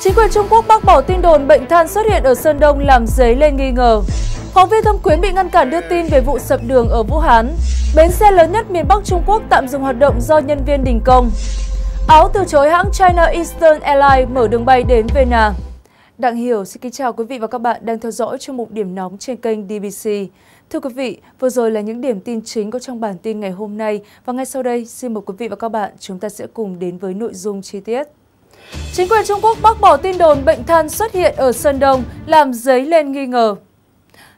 Chính quyền Trung Quốc bác bỏ tin đồn bệnh than xuất hiện ở Sơn Đông làm dấy lên nghi ngờ. Phóng viên Thâm Quyến bị ngăn cản đưa tin về vụ sập đường ở Vũ Hán. Bến xe lớn nhất miền Bắc Trung Quốc tạm dừng hoạt động do nhân viên đình công. Áo từ chối hãng China Eastern Airlines mở đường bay đến Vienna. Đặng Hiểu xin kính chào quý vị và các bạn đang theo dõi chương mục điểm nóng trên kênh DBC. Thưa quý vị, vừa rồi là những điểm tin chính có trong bản tin ngày hôm nay và ngay sau đây xin mời quý vị và các bạn chúng ta sẽ cùng đến với nội dung chi tiết. Chính quyền Trung Quốc bác bỏ tin đồn bệnh than xuất hiện ở Sơn Đông làm dấy lên nghi ngờ.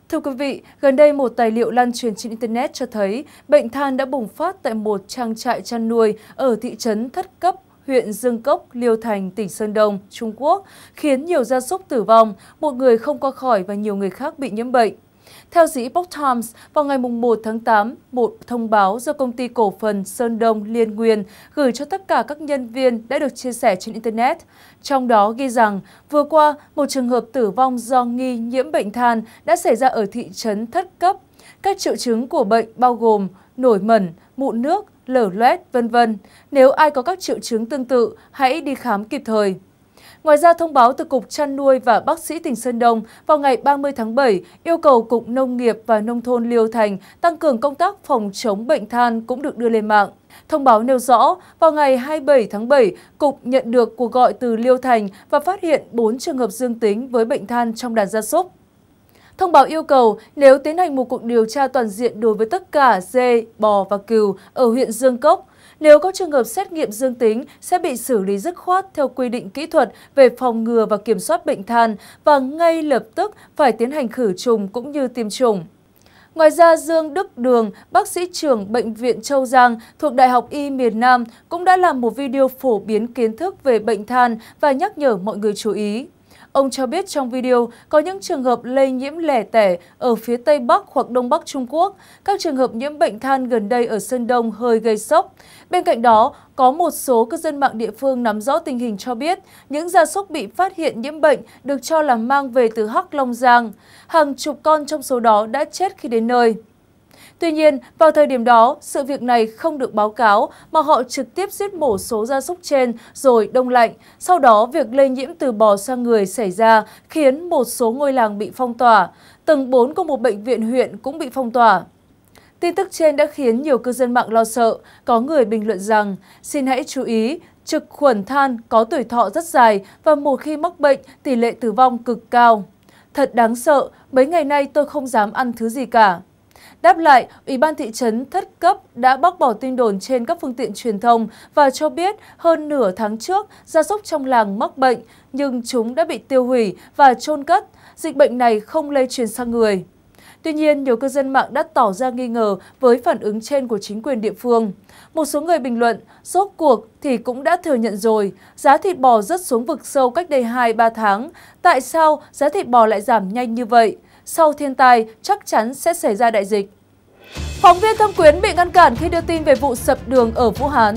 Thưa quý vị, gần đây một tài liệu lan truyền trên Internet cho thấy bệnh than đã bùng phát tại một trang trại chăn nuôi ở thị trấn Thất Cấp, huyện Dương Cốc, Liêu Thành, tỉnh Sơn Đông, Trung Quốc, khiến nhiều gia súc tử vong, một người không qua khỏi và nhiều người khác bị nhiễm bệnh. Theo The Epoch Times, vào ngày 1 tháng 8, một thông báo do công ty cổ phần Sơn Đông Liên Nguyên gửi cho tất cả các nhân viên đã được chia sẻ trên Internet. Trong đó ghi rằng, vừa qua, một trường hợp tử vong do nghi nhiễm bệnh than đã xảy ra ở thị trấn Thất Cấp. Các triệu chứng của bệnh bao gồm nổi mẩn, mụn nước, lở loét, vân vân. Nếu ai có các triệu chứng tương tự, hãy đi khám kịp thời. Ngoài ra, thông báo từ Cục Chăn nuôi và Bác sĩ tỉnh Sơn Đông vào ngày 30 tháng 7 yêu cầu Cục Nông nghiệp và Nông thôn Liêu Thành tăng cường công tác phòng chống bệnh than cũng được đưa lên mạng. Thông báo nêu rõ, vào ngày 27 tháng 7, Cục nhận được cuộc gọi từ Liêu Thành và phát hiện 4 trường hợp dương tính với bệnh than trong đàn gia súc. Thông báo yêu cầu nếu tiến hành một cuộc điều tra toàn diện đối với tất cả dê, bò và cừu ở huyện Dương Cốc, nếu có trường hợp xét nghiệm dương tính sẽ bị xử lý dứt khoát theo quy định kỹ thuật về phòng ngừa và kiểm soát bệnh than và ngay lập tức phải tiến hành khử trùng cũng như tiêm chủng. Ngoài ra, Dương Đức Đường, bác sĩ trưởng Bệnh viện Châu Giang thuộc Đại học Y miền Nam cũng đã làm một video phổ biến kiến thức về bệnh than và nhắc nhở mọi người chú ý. Ông cho biết trong video có những trường hợp lây nhiễm lẻ tẻ ở phía Tây Bắc hoặc Đông Bắc Trung Quốc, các trường hợp nhiễm bệnh than gần đây ở Sơn Đông hơi gây sốc. Bên cạnh đó, có một số cư dân mạng địa phương nắm rõ tình hình cho biết những gia súc bị phát hiện nhiễm bệnh được cho là mang về từ Hắc Long Giang. Hàng chục con trong số đó đã chết khi đến nơi. Tuy nhiên, vào thời điểm đó, sự việc này không được báo cáo mà họ trực tiếp giết mổ số gia súc trên rồi đông lạnh. Sau đó, việc lây nhiễm từ bò sang người xảy ra khiến một số ngôi làng bị phong tỏa. Tầng 4 của một bệnh viện huyện cũng bị phong tỏa. Tin tức trên đã khiến nhiều cư dân mạng lo sợ. Có người bình luận rằng, xin hãy chú ý, trực khuẩn than có tuổi thọ rất dài và một khi mắc bệnh, tỷ lệ tử vong cực cao. Thật đáng sợ, mấy ngày nay tôi không dám ăn thứ gì cả. Đáp lại, Ủy ban thị trấn thất cấp đã bác bỏ tin đồn trên các phương tiện truyền thông và cho biết hơn nửa tháng trước, gia súc trong làng mắc bệnh nhưng chúng đã bị tiêu hủy và chôn cất. Dịch bệnh này không lây truyền sang người. Tuy nhiên, nhiều cư dân mạng đã tỏ ra nghi ngờ với phản ứng trên của chính quyền địa phương. Một số người bình luận, rốt cuộc thì cũng đã thừa nhận rồi, giá thịt bò rất xuống vực sâu cách đây 2-3 tháng. Tại sao giá thịt bò lại giảm nhanh như vậy? sau thiên tai chắc chắn sẽ xảy ra đại dịch. Phóng viên Thâm Quyến bị ngăn cản khi đưa tin về vụ sập đường ở Vũ Hán.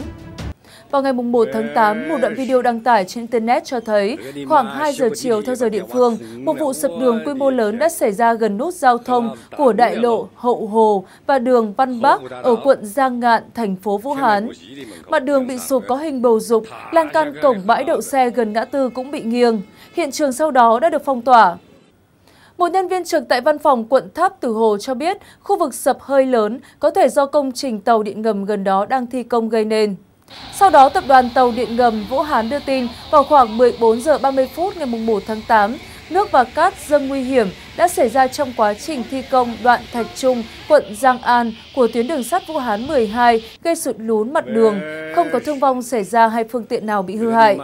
Vào ngày 1 tháng 8, một đoạn video đăng tải trên Internet cho thấy khoảng 2 giờ chiều theo giờ địa phương, một vụ sập đường quy mô lớn đã xảy ra gần nút giao thông của đại lộ Hậu Hồ và đường Văn Bắc ở quận Giang Ngạn, thành phố Vũ Hán. Mặt đường bị sụp có hình bầu dục, lan can cổng bãi đậu xe gần ngã tư cũng bị nghiêng. Hiện trường sau đó đã được phong tỏa. Một nhân viên trực tại văn phòng quận Tháp Từ Hồ cho biết khu vực sập hơi lớn có thể do công trình tàu điện ngầm gần đó đang thi công gây nên. Sau đó, tập đoàn tàu điện ngầm Vũ Hán đưa tin vào khoảng 14 giờ 30 phút ngày 1 tháng 8, nước và cát dâng nguy hiểm đã xảy ra trong quá trình thi công đoạn Thạch Trung, quận Giang An của tuyến đường sắt Vũ Hán 12 gây sụt lún mặt đường, không có thương vong xảy ra hay phương tiện nào bị hư hại.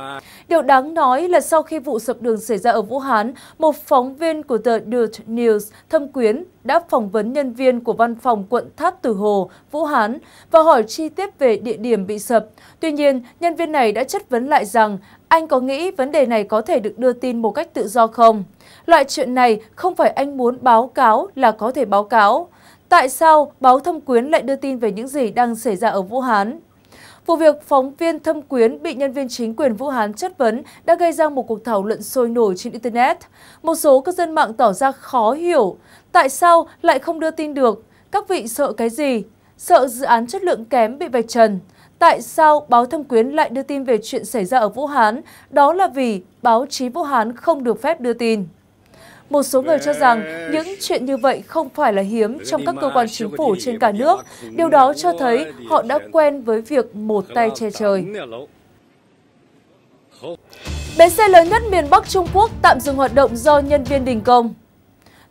Điều đáng nói là sau khi vụ sập đường xảy ra ở Vũ Hán, một phóng viên của tờ Dude News Thâm Quyến đã phỏng vấn nhân viên của văn phòng quận Tháp Tử Hồ, Vũ Hán và hỏi chi tiết về địa điểm bị sập. Tuy nhiên, nhân viên này đã chất vấn lại rằng anh có nghĩ vấn đề này có thể được đưa tin một cách tự do không? Loại chuyện này không phải anh muốn báo cáo là có thể báo cáo. Tại sao báo thâm quyến lại đưa tin về những gì đang xảy ra ở Vũ Hán? Vụ việc phóng viên Thâm Quyến bị nhân viên chính quyền Vũ Hán chất vấn đã gây ra một cuộc thảo luận sôi nổi trên Internet. Một số cư dân mạng tỏ ra khó hiểu tại sao lại không đưa tin được, các vị sợ cái gì, sợ dự án chất lượng kém bị vạch trần. Tại sao báo Thâm Quyến lại đưa tin về chuyện xảy ra ở Vũ Hán? Đó là vì báo chí Vũ Hán không được phép đưa tin. Một số người cho rằng những chuyện như vậy không phải là hiếm trong các cơ quan chính phủ trên cả nước. Điều đó cho thấy họ đã quen với việc một tay che trời. Bến xe lớn nhất miền Bắc Trung Quốc tạm dừng hoạt động do nhân viên đình công.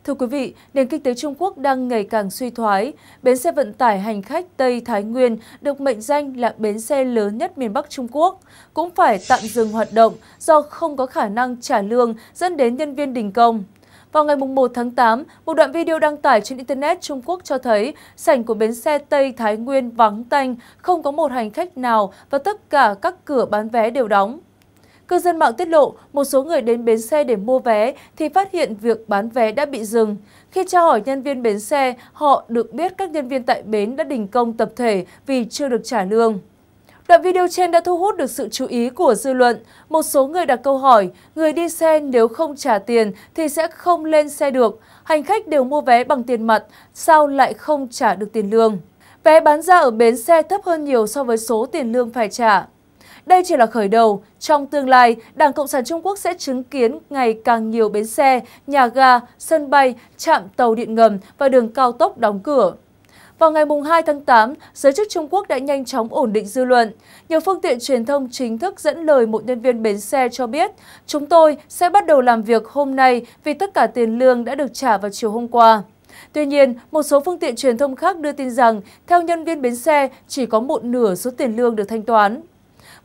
Thưa quý vị, nền kinh tế Trung Quốc đang ngày càng suy thoái. Bến xe vận tải hành khách Tây Thái Nguyên được mệnh danh là bến xe lớn nhất miền Bắc Trung Quốc, cũng phải tạm dừng hoạt động do không có khả năng trả lương dẫn đến nhân viên đình công. Vào ngày 1 tháng 8, một đoạn video đăng tải trên Internet Trung Quốc cho thấy sảnh của bến xe Tây Thái Nguyên vắng tanh, không có một hành khách nào và tất cả các cửa bán vé đều đóng. Cư dân mạng tiết lộ, một số người đến bến xe để mua vé thì phát hiện việc bán vé đã bị dừng. Khi tra hỏi nhân viên bến xe, họ được biết các nhân viên tại bến đã đình công tập thể vì chưa được trả lương. Đoạn video trên đã thu hút được sự chú ý của dư luận. Một số người đặt câu hỏi, người đi xe nếu không trả tiền thì sẽ không lên xe được. Hành khách đều mua vé bằng tiền mặt, sao lại không trả được tiền lương? Vé bán ra ở bến xe thấp hơn nhiều so với số tiền lương phải trả. Đây chỉ là khởi đầu. Trong tương lai, Đảng Cộng sản Trung Quốc sẽ chứng kiến ngày càng nhiều bến xe, nhà ga, sân bay, trạm tàu điện ngầm và đường cao tốc đóng cửa. Vào ngày 2 tháng 8, giới chức Trung Quốc đã nhanh chóng ổn định dư luận. Nhiều phương tiện truyền thông chính thức dẫn lời một nhân viên bến xe cho biết, chúng tôi sẽ bắt đầu làm việc hôm nay vì tất cả tiền lương đã được trả vào chiều hôm qua. Tuy nhiên, một số phương tiện truyền thông khác đưa tin rằng, theo nhân viên bến xe, chỉ có một nửa số tiền lương được thanh toán.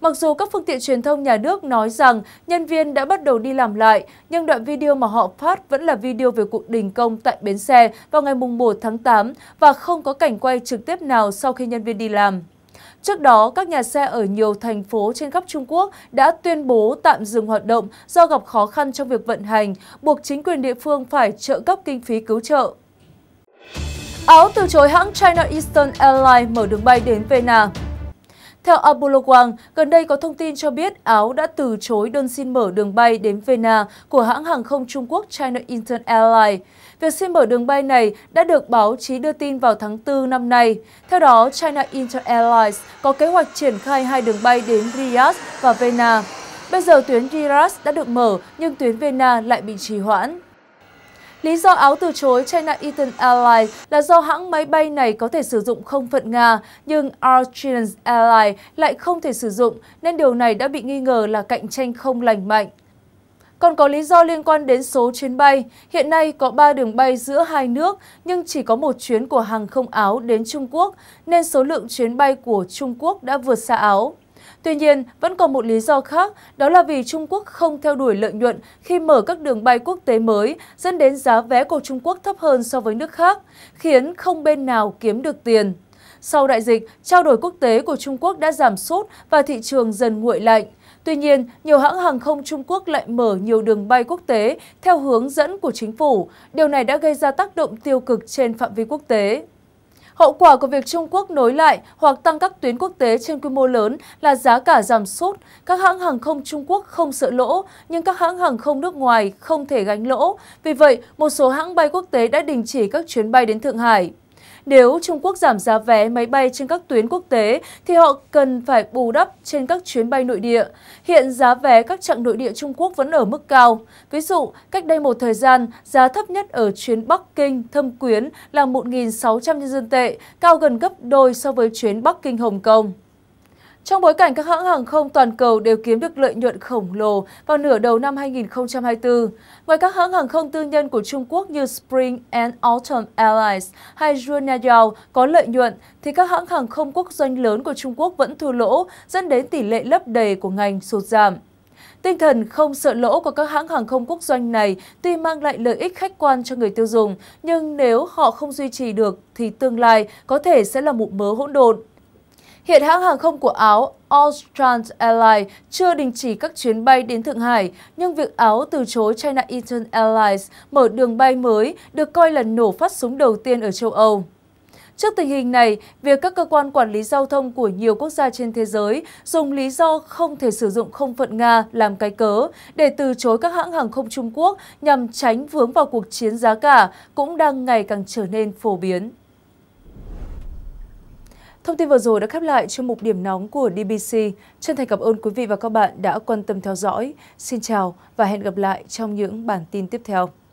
Mặc dù các phương tiện truyền thông nhà nước nói rằng nhân viên đã bắt đầu đi làm lại, nhưng đoạn video mà họ phát vẫn là video về cuộc đình công tại bến xe vào ngày 1 tháng 8 và không có cảnh quay trực tiếp nào sau khi nhân viên đi làm. Trước đó, các nhà xe ở nhiều thành phố trên khắp Trung Quốc đã tuyên bố tạm dừng hoạt động do gặp khó khăn trong việc vận hành, buộc chính quyền địa phương phải trợ cấp kinh phí cứu trợ. Áo từ chối hãng China Eastern Airlines mở đường bay đến Vienna theo Apollo Quang, gần đây có thông tin cho biết Áo đã từ chối đơn xin mở đường bay đến Vienna của hãng hàng không Trung Quốc China Intern Airlines. Việc xin mở đường bay này đã được báo chí đưa tin vào tháng 4 năm nay. Theo đó, China Intern Airlines có kế hoạch triển khai hai đường bay đến Riyadh và Vienna. Bây giờ tuyến Riyadh đã được mở nhưng tuyến Vienna lại bị trì hoãn. Lý do Áo từ chối China Eastern Airlines là do hãng máy bay này có thể sử dụng không phận Nga, nhưng Austrian Airlines lại không thể sử dụng, nên điều này đã bị nghi ngờ là cạnh tranh không lành mạnh. Còn có lý do liên quan đến số chuyến bay. Hiện nay có 3 đường bay giữa hai nước, nhưng chỉ có một chuyến của hàng không Áo đến Trung Quốc, nên số lượng chuyến bay của Trung Quốc đã vượt xa Áo. Tuy nhiên, vẫn còn một lý do khác, đó là vì Trung Quốc không theo đuổi lợi nhuận khi mở các đường bay quốc tế mới, dẫn đến giá vé của Trung Quốc thấp hơn so với nước khác, khiến không bên nào kiếm được tiền. Sau đại dịch, trao đổi quốc tế của Trung Quốc đã giảm sút và thị trường dần nguội lạnh. Tuy nhiên, nhiều hãng hàng không Trung Quốc lại mở nhiều đường bay quốc tế theo hướng dẫn của chính phủ. Điều này đã gây ra tác động tiêu cực trên phạm vi quốc tế. Hậu quả của việc Trung Quốc nối lại hoặc tăng các tuyến quốc tế trên quy mô lớn là giá cả giảm sút, các hãng hàng không Trung Quốc không sợ lỗ, nhưng các hãng hàng không nước ngoài không thể gánh lỗ. Vì vậy, một số hãng bay quốc tế đã đình chỉ các chuyến bay đến Thượng Hải. Nếu Trung Quốc giảm giá vé máy bay trên các tuyến quốc tế thì họ cần phải bù đắp trên các chuyến bay nội địa. Hiện giá vé các chặng nội địa Trung Quốc vẫn ở mức cao. Ví dụ, cách đây một thời gian, giá thấp nhất ở chuyến Bắc Kinh Thâm Quyến là 1.600 nhân dân tệ, cao gần gấp đôi so với chuyến Bắc Kinh Hồng Kông. Trong bối cảnh các hãng hàng không toàn cầu đều kiếm được lợi nhuận khổng lồ vào nửa đầu năm 2024, ngoài các hãng hàng không tư nhân của Trung Quốc như Spring and Autumn Airlines hay Juneyao có lợi nhuận, thì các hãng hàng không quốc doanh lớn của Trung Quốc vẫn thua lỗ, dẫn đến tỷ lệ lấp đầy của ngành sụt giảm. Tinh thần không sợ lỗ của các hãng hàng không quốc doanh này tuy mang lại lợi ích khách quan cho người tiêu dùng, nhưng nếu họ không duy trì được thì tương lai có thể sẽ là một mớ hỗn độn. Hiện hãng hàng không của Áo Austrans Airlines chưa đình chỉ các chuyến bay đến Thượng Hải, nhưng việc Áo từ chối China Eastern Airlines mở đường bay mới được coi là nổ phát súng đầu tiên ở châu Âu. Trước tình hình này, việc các cơ quan quản lý giao thông của nhiều quốc gia trên thế giới dùng lý do không thể sử dụng không phận Nga làm cái cớ để từ chối các hãng hàng không Trung Quốc nhằm tránh vướng vào cuộc chiến giá cả cũng đang ngày càng trở nên phổ biến. Thông tin vừa rồi đã khép lại chương mục điểm nóng của DBC. Chân thành cảm ơn quý vị và các bạn đã quan tâm theo dõi. Xin chào và hẹn gặp lại trong những bản tin tiếp theo.